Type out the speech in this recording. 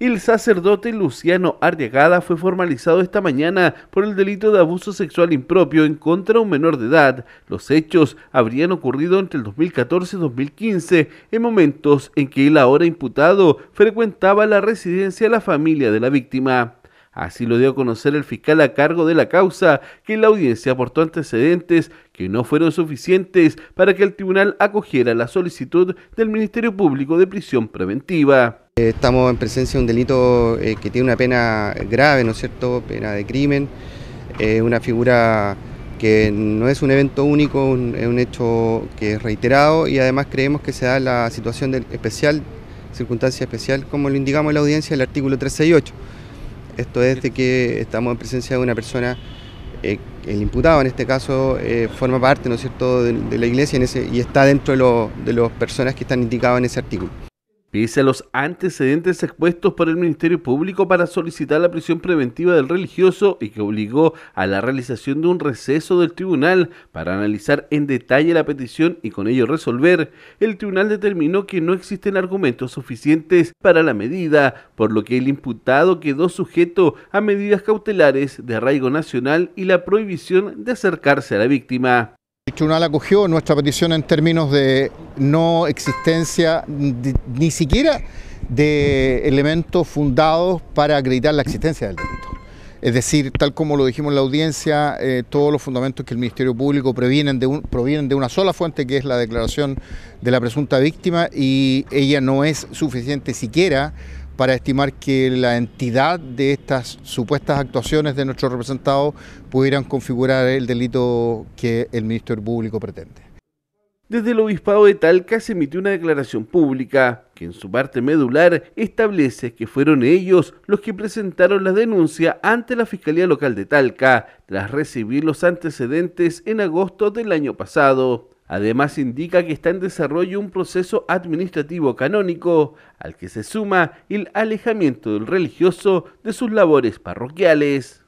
El sacerdote Luciano Arriagada fue formalizado esta mañana por el delito de abuso sexual impropio en contra de un menor de edad. Los hechos habrían ocurrido entre el 2014 y 2015, en momentos en que el ahora imputado frecuentaba la residencia de la familia de la víctima. Así lo dio a conocer el fiscal a cargo de la causa, que la audiencia aportó antecedentes que no fueron suficientes para que el tribunal acogiera la solicitud del Ministerio Público de Prisión Preventiva. Eh, estamos en presencia de un delito eh, que tiene una pena grave, ¿no es cierto?, pena de crimen, una figura que no es un evento único, es un hecho que es reiterado y además creemos que se da la situación especial, circunstancia especial, como lo indicamos en la audiencia, del artículo 368. Esto es de que estamos en presencia de una persona, eh, el imputado en este caso, forma parte, ¿no es cierto?, de, la iglesia y está dentro de las personas que están indicadas en ese artículo. Pese a los antecedentes expuestos por el Ministerio Público para solicitar la prisión preventiva del religioso y que obligó a la realización de un receso del tribunal para analizar en detalle la petición y con ello resolver, el tribunal determinó que no existen argumentos suficientes para la medida, por lo que el imputado quedó sujeto a medidas cautelares de arraigo nacional y la prohibición de acercarse a la víctima tribunal acogió nuestra petición en términos de no existencia ni siquiera de elementos fundados para acreditar la existencia del delito. Es decir, tal como lo dijimos en la audiencia, eh, todos los fundamentos que el Ministerio Público provienen de, provienen de una sola fuente, que es la declaración de la presunta víctima, y ella no es suficiente siquiera para estimar que la entidad de estas supuestas actuaciones de nuestros representados pudieran configurar el delito que el Ministerio Público pretende. Desde el Obispado de Talca se emitió una declaración pública que en su parte medular establece que fueron ellos los que presentaron la denuncia ante la Fiscalía Local de Talca tras recibir los antecedentes en agosto del año pasado. Además indica que está en desarrollo un proceso administrativo canónico al que se suma el alejamiento del religioso de sus labores parroquiales.